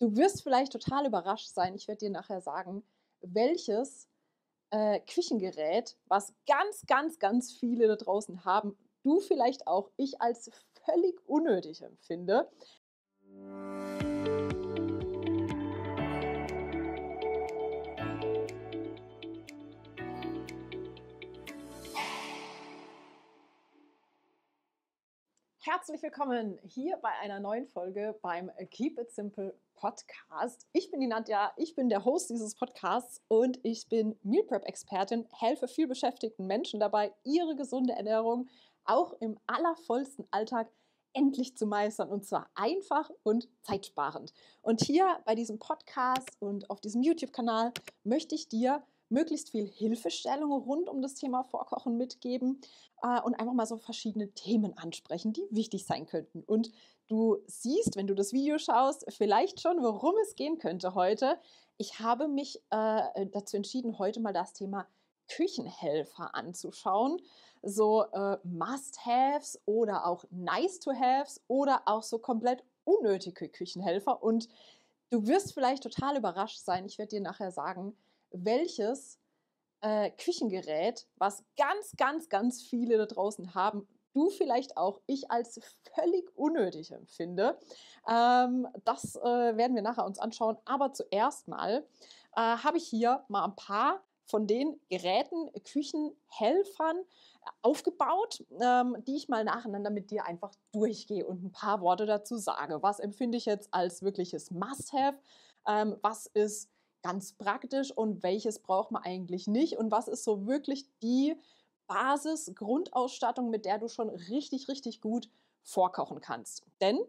Du wirst vielleicht total überrascht sein, ich werde dir nachher sagen, welches äh, Küchengerät, was ganz, ganz, ganz viele da draußen haben, du vielleicht auch, ich als völlig unnötig empfinde. Herzlich willkommen hier bei einer neuen Folge beim Keep It Simple Podcast. Ich bin die Nadja, ich bin der Host dieses Podcasts und ich bin Meal Prep Expertin, helfe viel beschäftigten Menschen dabei, ihre gesunde Ernährung auch im allervollsten Alltag endlich zu meistern und zwar einfach und zeitsparend. Und hier bei diesem Podcast und auf diesem YouTube-Kanal möchte ich dir möglichst viel Hilfestellung rund um das Thema Vorkochen mitgeben äh, und einfach mal so verschiedene Themen ansprechen, die wichtig sein könnten. Und du siehst, wenn du das Video schaust, vielleicht schon, worum es gehen könnte heute. Ich habe mich äh, dazu entschieden, heute mal das Thema Küchenhelfer anzuschauen. So äh, Must-Haves oder auch Nice-to-Haves oder auch so komplett unnötige Küchenhelfer. Und du wirst vielleicht total überrascht sein. Ich werde dir nachher sagen, welches äh, Küchengerät, was ganz, ganz, ganz viele da draußen haben, du vielleicht auch, ich als völlig unnötig empfinde. Ähm, das äh, werden wir nachher uns anschauen. Aber zuerst mal äh, habe ich hier mal ein paar von den Geräten, Küchenhelfern äh, aufgebaut, ähm, die ich mal nacheinander mit dir einfach durchgehe und ein paar Worte dazu sage. Was empfinde ich jetzt als wirkliches Must-Have? Ähm, was ist ganz praktisch und welches braucht man eigentlich nicht und was ist so wirklich die Basis, Grundausstattung, mit der du schon richtig, richtig gut vorkochen kannst. Denn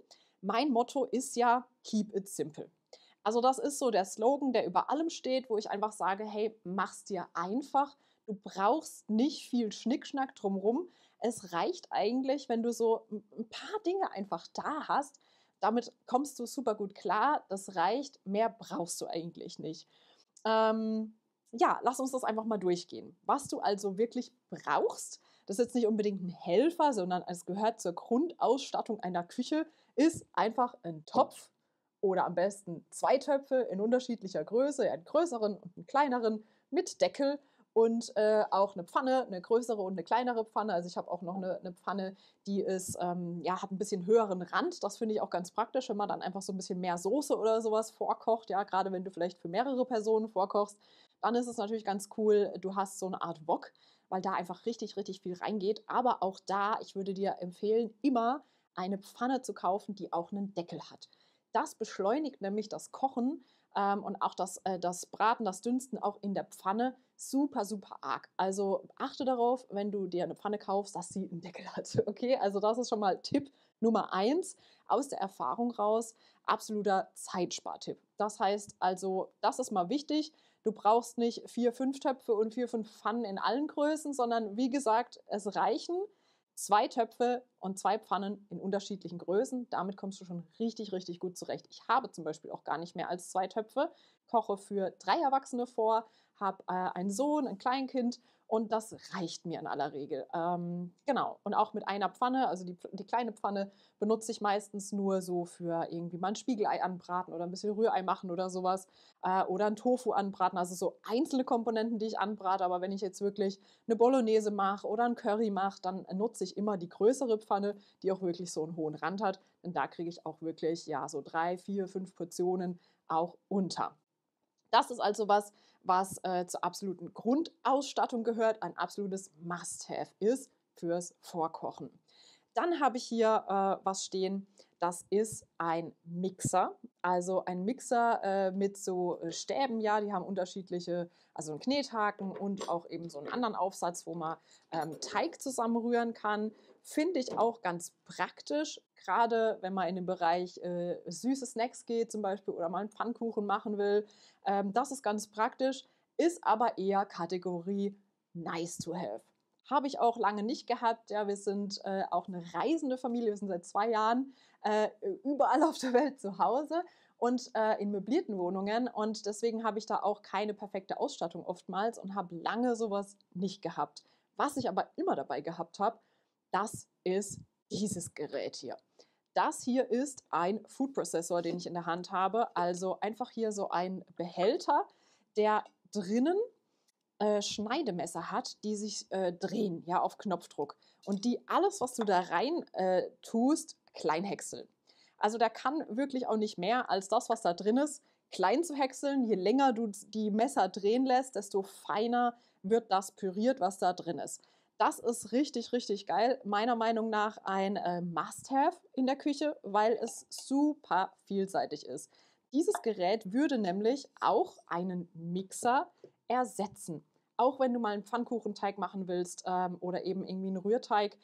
mein Motto ist ja Keep it simple. Also das ist so der Slogan, der über allem steht, wo ich einfach sage, hey, mach's dir einfach. Du brauchst nicht viel Schnickschnack drumherum. Es reicht eigentlich, wenn du so ein paar Dinge einfach da hast, damit kommst du super gut klar, das reicht, mehr brauchst du eigentlich nicht. Ähm, ja, lass uns das einfach mal durchgehen. Was du also wirklich brauchst, das ist jetzt nicht unbedingt ein Helfer, sondern es gehört zur Grundausstattung einer Küche, ist einfach ein Topf oder am besten zwei Töpfe in unterschiedlicher Größe, einen größeren und einen kleineren mit Deckel und äh, auch eine Pfanne, eine größere und eine kleinere Pfanne. Also ich habe auch noch eine, eine, Pfanne, die ist, ähm, ja, hat ein bisschen höheren Rand. Das finde ich auch ganz praktisch, wenn man dann einfach so ein bisschen mehr Soße oder sowas vorkocht. Ja, gerade wenn du vielleicht für mehrere Personen vorkochst, dann ist es natürlich ganz cool, du hast so eine Art Wok, weil da einfach richtig, richtig viel reingeht. Aber auch da, ich würde dir empfehlen, immer eine Pfanne zu kaufen, die auch einen Deckel hat. Das beschleunigt nämlich das Kochen ähm, und auch das, äh, das Braten, das Dünsten auch in der Pfanne super, super arg. Also achte darauf, wenn du dir eine Pfanne kaufst, dass sie einen Deckel hat. Okay, also das ist schon mal Tipp Nummer eins aus der Erfahrung raus. Absoluter Zeitspartipp. Das heißt also, das ist mal wichtig. Du brauchst nicht vier, fünf Töpfe und vier, fünf Pfannen in allen Größen, sondern wie gesagt, es reichen zwei Töpfe und zwei Pfannen in unterschiedlichen Größen. Damit kommst du schon richtig, richtig gut zurecht. Ich habe zum Beispiel auch gar nicht mehr als zwei Töpfe, koche für drei Erwachsene vor, habe äh, einen Sohn, ein Kleinkind und das reicht mir in aller Regel. Ähm, genau. Und auch mit einer Pfanne, also die, die kleine Pfanne benutze ich meistens nur so für irgendwie mal ein Spiegelei anbraten oder ein bisschen Rührei machen oder sowas äh, oder ein Tofu anbraten. Also so einzelne Komponenten, die ich anbrate. Aber wenn ich jetzt wirklich eine Bolognese mache oder ein Curry mache, dann nutze ich immer die größere Pfanne, die auch wirklich so einen hohen Rand hat. Denn da kriege ich auch wirklich ja so drei, vier, fünf Portionen auch unter. Das ist also was, was äh, zur absoluten Grundausstattung gehört, ein absolutes Must-Have ist fürs Vorkochen. Dann habe ich hier äh, was stehen, das ist ein Mixer. Also ein Mixer äh, mit so äh, Stäben, ja, die haben unterschiedliche, also einen Knethaken und auch eben so einen anderen Aufsatz, wo man ähm, Teig zusammenrühren kann. Finde ich auch ganz praktisch, gerade wenn man in den Bereich äh, süße Snacks geht zum Beispiel oder mal einen Pfannkuchen machen will. Ähm, das ist ganz praktisch, ist aber eher Kategorie nice to have. Habe ich auch lange nicht gehabt. Ja, wir sind äh, auch eine reisende Familie. Wir sind seit zwei Jahren äh, überall auf der Welt zu Hause und äh, in möblierten Wohnungen. Und deswegen habe ich da auch keine perfekte Ausstattung oftmals und habe lange sowas nicht gehabt. Was ich aber immer dabei gehabt habe, das ist dieses Gerät hier. Das hier ist ein Food Processor, den ich in der Hand habe. Also einfach hier so ein Behälter, der drinnen äh, Schneidemesser hat, die sich äh, drehen, ja, auf Knopfdruck. Und die alles, was du da rein äh, tust, klein häckseln. Also da kann wirklich auch nicht mehr als das, was da drin ist, klein zu häckseln. Je länger du die Messer drehen lässt, desto feiner wird das püriert, was da drin ist. Das ist richtig, richtig geil. Meiner Meinung nach ein äh, Must-Have in der Küche, weil es super vielseitig ist. Dieses Gerät würde nämlich auch einen Mixer ersetzen. Auch wenn du mal einen Pfannkuchenteig machen willst ähm, oder eben irgendwie einen Rührteig,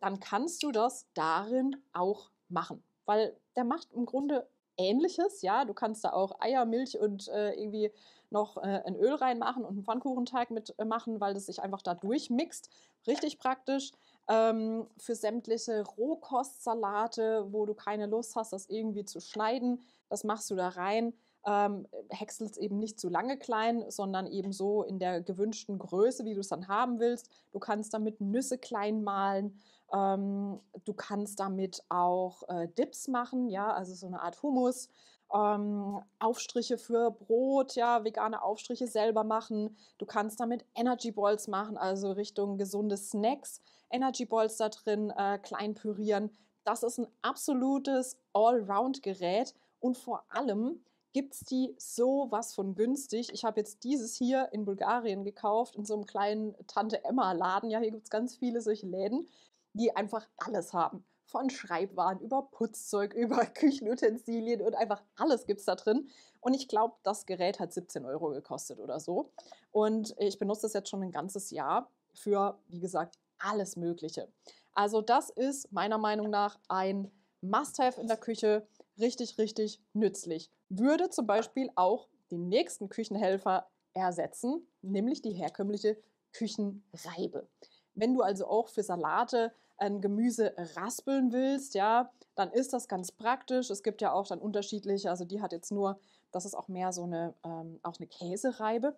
dann kannst du das darin auch machen, weil der macht im Grunde ähnliches. Ja, du kannst da auch Eier, Milch und äh, irgendwie noch äh, ein Öl reinmachen und einen Pfannkuchenteig mitmachen, äh, weil das sich einfach da durchmixt. Richtig praktisch. Ähm, für sämtliche Rohkostsalate, wo du keine Lust hast, das irgendwie zu schneiden, das machst du da rein. Ähm, häckselst eben nicht zu lange klein, sondern eben so in der gewünschten Größe, wie du es dann haben willst. Du kannst damit Nüsse klein malen. Ähm, du kannst damit auch äh, Dips machen, ja, also so eine Art Humus. Ähm, Aufstriche für Brot, ja, vegane Aufstriche selber machen. Du kannst damit Energy Balls machen, also Richtung gesunde Snacks. Energy Balls da drin äh, klein pürieren. Das ist ein absolutes Allround-Gerät und vor allem gibt es die so was von günstig. Ich habe jetzt dieses hier in Bulgarien gekauft, in so einem kleinen Tante-Emma-Laden. Ja, hier gibt es ganz viele solche Läden die einfach alles haben. Von Schreibwaren über Putzzeug, über Küchenutensilien und einfach alles gibt es da drin. Und ich glaube, das Gerät hat 17 Euro gekostet oder so. Und ich benutze das jetzt schon ein ganzes Jahr für, wie gesagt, alles Mögliche. Also das ist meiner Meinung nach ein Must-Have in der Küche, richtig, richtig nützlich. Würde zum Beispiel auch den nächsten Küchenhelfer ersetzen, nämlich die herkömmliche Küchenreibe. Wenn du also auch für Salate ein ähm, Gemüse raspeln willst, ja, dann ist das ganz praktisch. Es gibt ja auch dann unterschiedliche, also die hat jetzt nur, das ist auch mehr so eine, ähm, auch eine Käsereibe,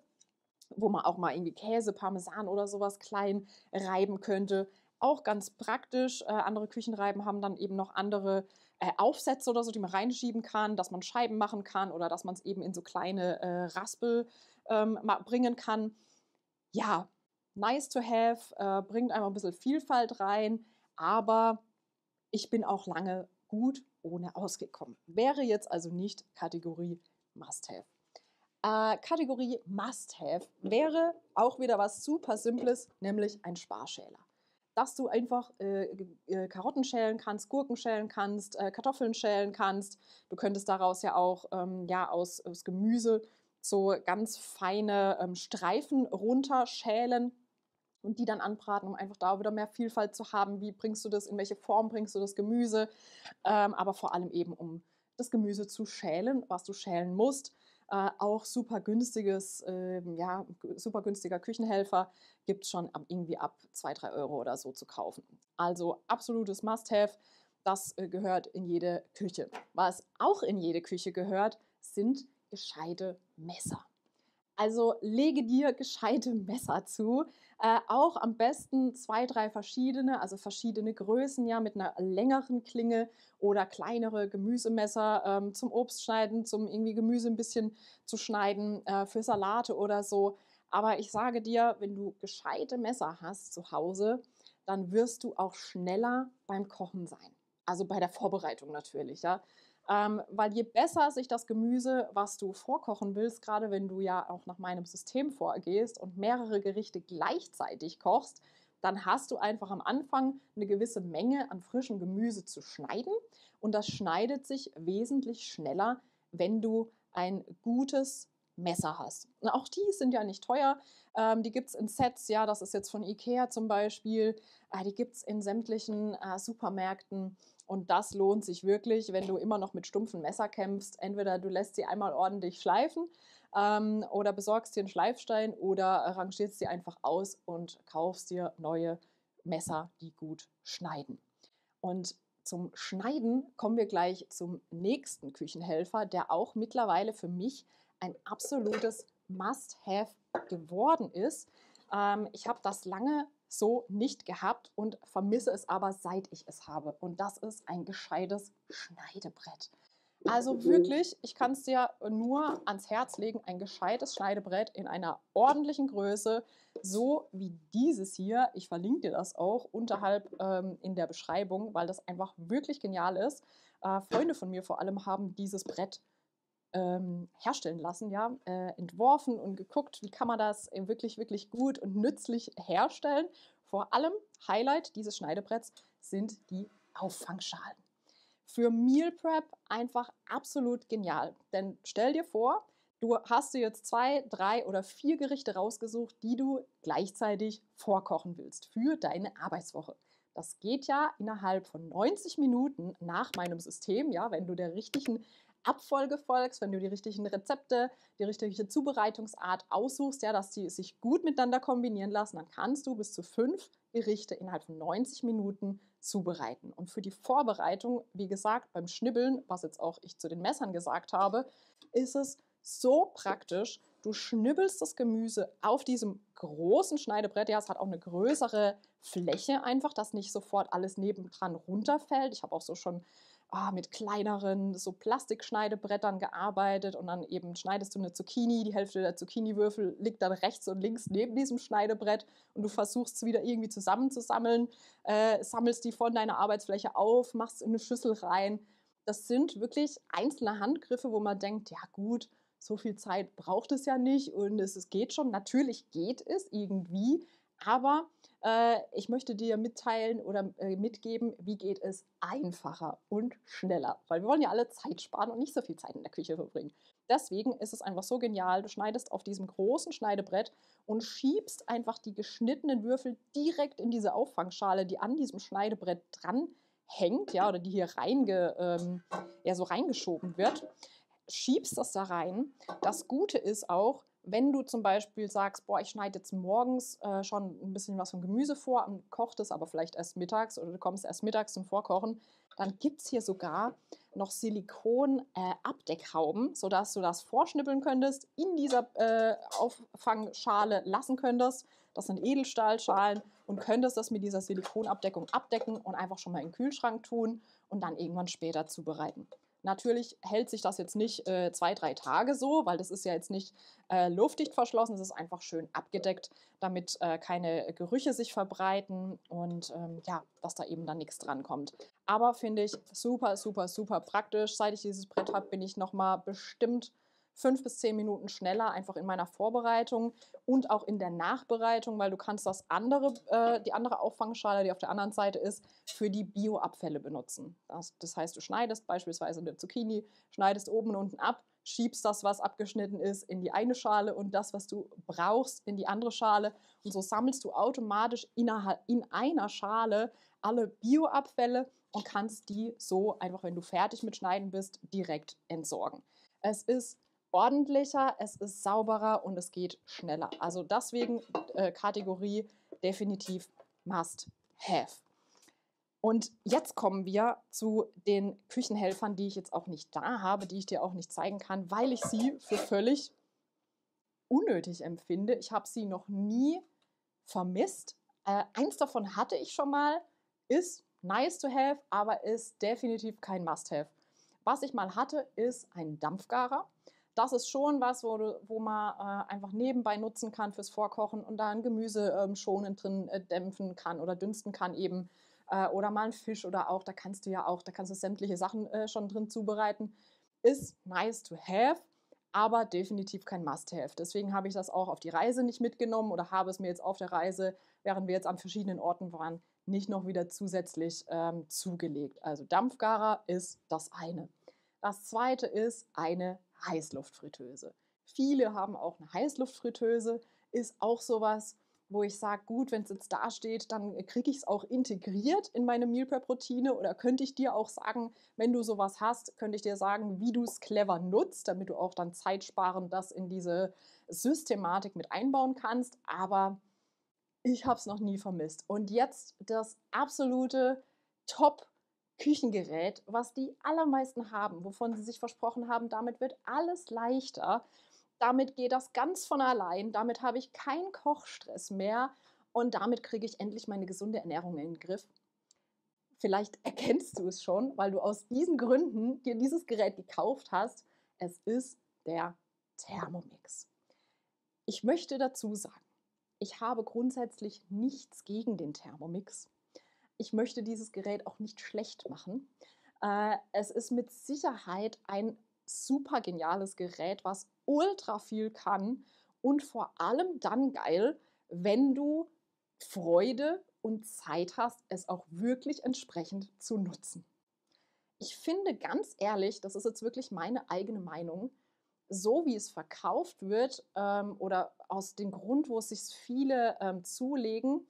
wo man auch mal irgendwie Käse, Parmesan oder sowas klein reiben könnte. Auch ganz praktisch. Äh, andere Küchenreiben haben dann eben noch andere äh, Aufsätze oder so, die man reinschieben kann, dass man Scheiben machen kann oder dass man es eben in so kleine äh, Raspel ähm, bringen kann. Ja, nice to have, äh, bringt einfach ein bisschen Vielfalt rein, aber ich bin auch lange gut ohne ausgekommen. Wäre jetzt also nicht Kategorie Must Have. Äh, Kategorie Must Have wäre auch wieder was super Simples, nämlich ein Sparschäler. Dass du einfach äh, äh, Karotten schälen kannst, Gurken schälen kannst, äh, Kartoffeln schälen kannst. Du könntest daraus ja auch ähm, ja, aus, aus, Gemüse so ganz feine ähm, Streifen runterschälen und die dann anbraten, um einfach da wieder mehr Vielfalt zu haben. Wie bringst du das, in welche Form bringst du das Gemüse? Ähm, aber vor allem eben, um das Gemüse zu schälen, was du schälen musst. Äh, auch super günstiges, äh, ja, super günstiger Küchenhelfer gibt es schon ab, irgendwie ab 2, 3 Euro oder so zu kaufen. Also absolutes Must-Have. Das äh, gehört in jede Küche. Was auch in jede Küche gehört, sind gescheite Messer. Also lege dir gescheite Messer zu. Äh, auch am besten zwei, drei verschiedene, also verschiedene Größen, ja, mit einer längeren Klinge oder kleinere Gemüsemesser ähm, zum Obstschneiden, zum irgendwie Gemüse ein bisschen zu schneiden, äh, für Salate oder so. Aber ich sage dir, wenn du gescheite Messer hast zu Hause, dann wirst du auch schneller beim Kochen sein. Also bei der Vorbereitung natürlich, ja. Ähm, weil je besser sich das Gemüse, was du vorkochen willst, gerade wenn du ja auch nach meinem System vorgehst und mehrere Gerichte gleichzeitig kochst, dann hast du einfach am Anfang eine gewisse Menge an frischem Gemüse zu schneiden und das schneidet sich wesentlich schneller, wenn du ein gutes Messer hast. Und auch die sind ja nicht teuer. Ähm, die gibt es in Sets, ja, das ist jetzt von Ikea zum Beispiel. Äh, die gibt es in sämtlichen äh, Supermärkten. Und das lohnt sich wirklich, wenn du immer noch mit stumpfen Messer kämpfst. Entweder du lässt sie einmal ordentlich schleifen ähm, oder besorgst dir einen Schleifstein oder rangierst sie einfach aus und kaufst dir neue Messer, die gut schneiden. Und zum Schneiden kommen wir gleich zum nächsten Küchenhelfer, der auch mittlerweile für mich ein absolutes Must-Have geworden ist. Ähm, ich habe das lange so nicht gehabt und vermisse es aber, seit ich es habe. Und das ist ein gescheites Schneidebrett. Also wirklich, ich kann es dir nur ans Herz legen, ein gescheites Schneidebrett in einer ordentlichen Größe, so wie dieses hier. Ich verlinke dir das auch unterhalb ähm, in der Beschreibung, weil das einfach wirklich genial ist. Äh, Freunde von mir vor allem haben dieses Brett ähm, herstellen lassen, ja, äh, entworfen und geguckt, wie kann man das äh, wirklich, wirklich gut und nützlich herstellen. Vor allem Highlight dieses Schneidebretts sind die Auffangschalen. Für Meal Prep einfach absolut genial. Denn stell dir vor, du hast dir jetzt zwei, drei oder vier Gerichte rausgesucht, die du gleichzeitig vorkochen willst für deine Arbeitswoche. Das geht ja innerhalb von 90 Minuten nach meinem System, ja, wenn du der richtigen Abfolge folgst, wenn du die richtigen Rezepte, die richtige Zubereitungsart aussuchst, ja, dass die sich gut miteinander kombinieren lassen, dann kannst du bis zu fünf Gerichte innerhalb von 90 Minuten zubereiten. Und für die Vorbereitung, wie gesagt, beim Schnibbeln, was jetzt auch ich zu den Messern gesagt habe, ist es so praktisch. Du schnibbelst das Gemüse auf diesem großen Schneidebrett. Ja, es hat auch eine größere Fläche einfach, dass nicht sofort alles nebendran runterfällt. Ich habe auch so schon oh, mit kleineren so Plastikschneidebrettern gearbeitet und dann eben schneidest du eine Zucchini, die Hälfte der Zucchiniwürfel liegt dann rechts und links neben diesem Schneidebrett und du versuchst es wieder irgendwie zusammenzusammeln, äh, sammelst die von deiner Arbeitsfläche auf, machst in eine Schüssel rein. Das sind wirklich einzelne Handgriffe, wo man denkt, ja gut, so viel Zeit braucht es ja nicht und es, es geht schon. Natürlich geht es irgendwie, aber äh, ich möchte dir mitteilen oder äh, mitgeben, wie geht es einfacher und schneller. Weil wir wollen ja alle Zeit sparen und nicht so viel Zeit in der Küche verbringen. Deswegen ist es einfach so genial. Du schneidest auf diesem großen Schneidebrett und schiebst einfach die geschnittenen Würfel direkt in diese Auffangschale, die an diesem Schneidebrett dran hängt, ja, oder die hier reinge, ähm, ja, so reingeschoben wird. Schiebst das da rein. Das Gute ist auch, wenn du zum Beispiel sagst, boah, ich schneide jetzt morgens äh, schon ein bisschen was von Gemüse vor und koche das aber vielleicht erst mittags oder du kommst erst mittags zum Vorkochen, dann gibt es hier sogar noch Silikon-Abdeckhauben, äh, sodass du das vorschnippeln könntest, in dieser äh, Auffangschale lassen könntest. Das sind Edelstahlschalen und könntest das mit dieser Silikonabdeckung abdecken und einfach schon mal in den Kühlschrank tun und dann irgendwann später zubereiten. Natürlich hält sich das jetzt nicht äh, zwei, drei Tage so, weil das ist ja jetzt nicht äh, luftdicht verschlossen, es ist einfach schön abgedeckt, damit äh, keine Gerüche sich verbreiten und ähm, ja, dass da eben dann nichts dran kommt. Aber finde ich super, super, super praktisch. Seit ich dieses Brett habe, bin ich nochmal bestimmt fünf bis zehn Minuten schneller einfach in meiner Vorbereitung und auch in der Nachbereitung, weil du kannst das andere, äh, die andere Auffangschale, die auf der anderen Seite ist, für die Bioabfälle benutzen. Das, das heißt, du schneidest beispielsweise eine Zucchini, schneidest oben und unten ab, schiebst das, was abgeschnitten ist, in die eine Schale und das, was du brauchst, in die andere Schale. Und so sammelst du automatisch innerhalb, in einer Schale alle Bioabfälle und kannst die so einfach, wenn du fertig mit Schneiden bist, direkt entsorgen. Es ist ordentlicher, es ist sauberer und es geht schneller. Also deswegen äh, Kategorie definitiv must have. Und jetzt kommen wir zu den Küchenhelfern, die ich jetzt auch nicht da habe, die ich dir auch nicht zeigen kann, weil ich sie für völlig unnötig empfinde. Ich habe sie noch nie vermisst. Äh, eins davon hatte ich schon mal, ist nice to have, aber ist definitiv kein Must-Have. Was ich mal hatte, ist ein Dampfgarer das ist schon was, wo, wo man äh, einfach nebenbei nutzen kann fürs Vorkochen und da ein Gemüse ähm, schonend drin äh, dämpfen kann oder dünsten kann eben. Äh, oder mal einen Fisch oder auch, da kannst du ja auch, da kannst du sämtliche Sachen äh, schon drin zubereiten. Ist nice to have, aber definitiv kein Must-Have. Deswegen habe ich das auch auf die Reise nicht mitgenommen oder habe es mir jetzt auf der Reise, während wir jetzt an verschiedenen Orten waren, nicht noch wieder zusätzlich ähm, zugelegt. Also Dampfgarer ist das eine. Das zweite ist eine Heißluftfritteuse. Viele haben auch eine Heißluftfritteuse, ist auch sowas, wo ich sage, gut, wenn es jetzt da steht, dann kriege ich es auch integriert in meine Meal Prep Routine oder könnte ich dir auch sagen, wenn du sowas hast, könnte ich dir sagen, wie du es clever nutzt, damit du auch dann zeitsparend das in diese Systematik mit einbauen kannst, aber ich habe es noch nie vermisst. Und jetzt das absolute Top Küchengerät, was die allermeisten haben, wovon sie sich versprochen haben, damit wird alles leichter. Damit geht das ganz von allein. Damit habe ich keinen Kochstress mehr und damit kriege ich endlich meine gesunde Ernährung in den Griff. Vielleicht erkennst du es schon, weil du aus diesen Gründen dir dieses Gerät gekauft hast. Es ist der Thermomix. Ich möchte dazu sagen, ich habe grundsätzlich nichts gegen den Thermomix ich möchte dieses Gerät auch nicht schlecht machen. Äh, es ist mit Sicherheit ein super geniales Gerät, was ultra viel kann und vor allem dann geil, wenn du Freude und Zeit hast, es auch wirklich entsprechend zu nutzen. Ich finde ganz ehrlich, das ist jetzt wirklich meine eigene Meinung, so wie es verkauft wird ähm, oder aus dem Grund, wo es sich viele ähm, zulegen,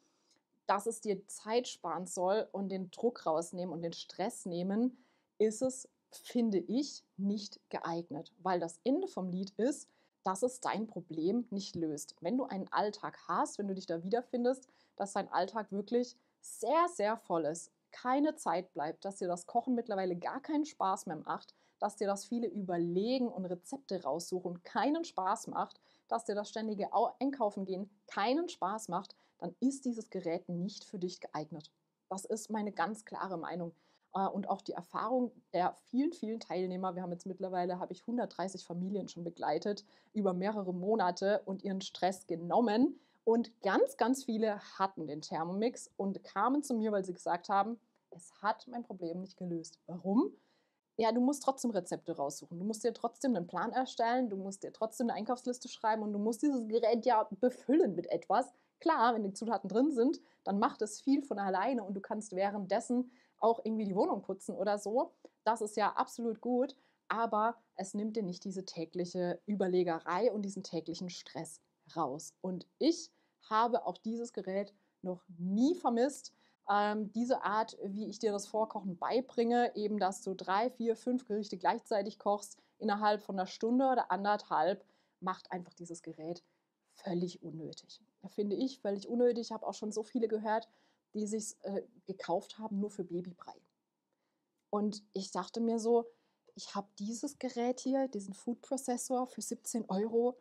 dass es dir Zeit sparen soll und den Druck rausnehmen und den Stress nehmen, ist es, finde ich, nicht geeignet, weil das Ende vom Lied ist, dass es dein Problem nicht löst. Wenn du einen Alltag hast, wenn du dich da wiederfindest, dass dein Alltag wirklich sehr, sehr voll ist, keine Zeit bleibt, dass dir das Kochen mittlerweile gar keinen Spaß mehr macht, dass dir das viele Überlegen und Rezepte raussuchen keinen Spaß macht, dass dir das ständige Einkaufen gehen keinen Spaß macht, dann ist dieses Gerät nicht für dich geeignet. Das ist meine ganz klare Meinung. Äh, und auch die Erfahrung der vielen, vielen Teilnehmer. Wir haben jetzt mittlerweile, habe ich 130 Familien schon begleitet, über mehrere Monate und ihren Stress genommen. Und ganz, ganz viele hatten den Thermomix und kamen zu mir, weil sie gesagt haben, es hat mein Problem nicht gelöst. Warum? Ja, du musst trotzdem Rezepte raussuchen. Du musst dir trotzdem einen Plan erstellen, du musst dir trotzdem eine Einkaufsliste schreiben und du musst dieses Gerät ja befüllen mit etwas. Klar, wenn die Zutaten drin sind, dann macht es viel von alleine und du kannst währenddessen auch irgendwie die Wohnung putzen oder so. Das ist ja absolut gut, aber es nimmt dir nicht diese tägliche Überlegerei und diesen täglichen Stress raus. Und ich habe auch dieses Gerät noch nie vermisst. Ähm, diese Art, wie ich dir das Vorkochen beibringe, eben dass du drei, vier, fünf Gerichte gleichzeitig kochst innerhalb von einer Stunde oder anderthalb, macht einfach dieses Gerät völlig unnötig. Finde ich völlig unnötig. Ich habe auch schon so viele gehört, die sich äh, gekauft haben, nur für Babybrei. Und ich dachte mir so, ich habe dieses Gerät hier, diesen Food Processor für 17 Euro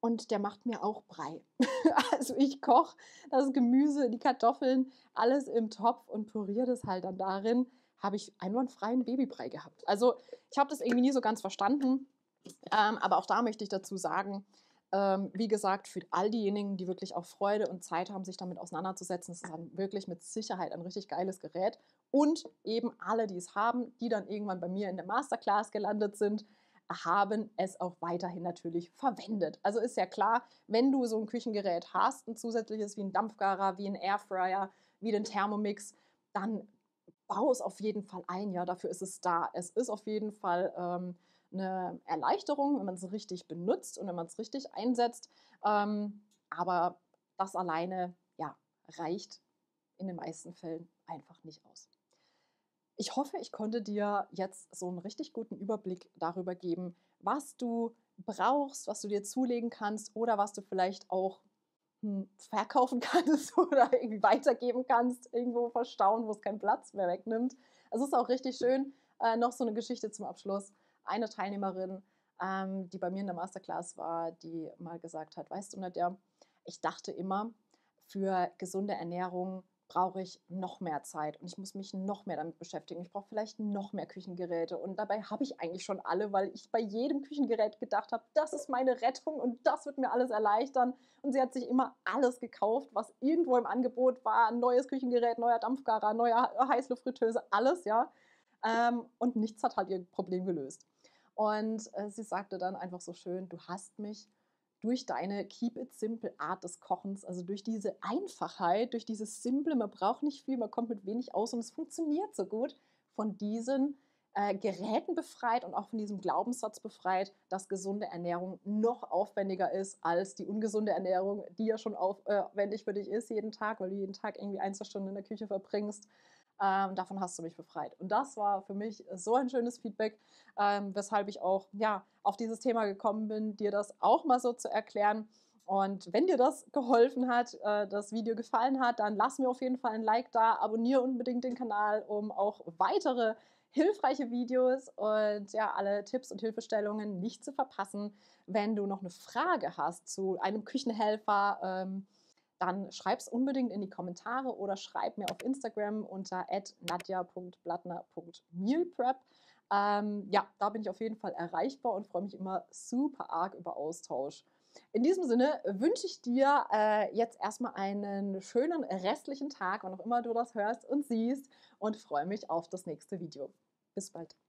und der macht mir auch Brei. also ich koche das Gemüse, die Kartoffeln, alles im Topf und püriere das halt dann darin. Habe ich einwandfreien Babybrei gehabt. Also ich habe das irgendwie nie so ganz verstanden. Ähm, aber auch da möchte ich dazu sagen, ähm, wie gesagt, für all diejenigen, die wirklich auch Freude und Zeit haben, sich damit auseinanderzusetzen, ist es dann wirklich mit Sicherheit ein richtig geiles Gerät. Und eben alle, die es haben, die dann irgendwann bei mir in der Masterclass gelandet sind, haben es auch weiterhin natürlich verwendet. Also ist ja klar, wenn du so ein Küchengerät hast, ein zusätzliches wie ein Dampfgarer, wie ein Airfryer, wie den Thermomix, dann bau es auf jeden Fall ein. Ja, dafür ist es da. Es ist auf jeden Fall ähm, eine Erleichterung, wenn man es richtig benutzt und wenn man es richtig einsetzt. Ähm, aber das alleine ja, reicht in den meisten Fällen einfach nicht aus. Ich hoffe, ich konnte dir jetzt so einen richtig guten Überblick darüber geben, was du brauchst, was du dir zulegen kannst oder was du vielleicht auch hm, verkaufen kannst oder irgendwie weitergeben kannst, irgendwo verstauen, wo es keinen Platz mehr wegnimmt. Es ist auch richtig schön. Äh, noch so eine Geschichte zum Abschluss eine Teilnehmerin, ähm, die bei mir in der Masterclass war, die mal gesagt hat, weißt du, Nadja, ich dachte immer, für gesunde Ernährung brauche ich noch mehr Zeit und ich muss mich noch mehr damit beschäftigen. Ich brauche vielleicht noch mehr Küchengeräte und dabei habe ich eigentlich schon alle, weil ich bei jedem Küchengerät gedacht habe, das ist meine Rettung und das wird mir alles erleichtern. Und sie hat sich immer alles gekauft, was irgendwo im Angebot war, ein neues Küchengerät, neuer Dampfgarer, neuer Heißluftfritteuse, alles, ja. Ähm, und nichts hat halt ihr Problem gelöst. Und äh, sie sagte dann einfach so schön, du hast mich durch deine Keep It Simple Art des Kochens, also durch diese Einfachheit, durch dieses Simple, man braucht nicht viel, man kommt mit wenig aus und es funktioniert so gut, von diesen äh, Geräten befreit und auch von diesem Glaubenssatz befreit, dass gesunde Ernährung noch aufwendiger ist als die ungesunde Ernährung, die ja schon äh, aufwendig für dich ist jeden Tag, weil du jeden Tag irgendwie ein, zwei Stunden in der Küche verbringst ähm, davon hast du mich befreit. Und das war für mich so ein schönes Feedback, ähm, weshalb ich auch ja, auf dieses Thema gekommen bin, dir das auch mal so zu erklären. Und wenn dir das geholfen hat, äh, das Video gefallen hat, dann lass mir auf jeden Fall ein Like da, abonniere unbedingt den Kanal, um auch weitere hilfreiche Videos und ja, alle Tipps und Hilfestellungen nicht zu verpassen. Wenn du noch eine Frage hast zu einem Küchenhelfer, ähm, dann schreib es unbedingt in die Kommentare oder schreib mir auf Instagram unter nadja.blattner.mealprep. Ähm, ja, da bin ich auf jeden Fall erreichbar und freue mich immer super arg über Austausch. In diesem Sinne wünsche ich dir äh, jetzt erstmal einen schönen restlichen Tag, wann auch immer du das hörst und siehst und freue mich auf das nächste Video. Bis bald.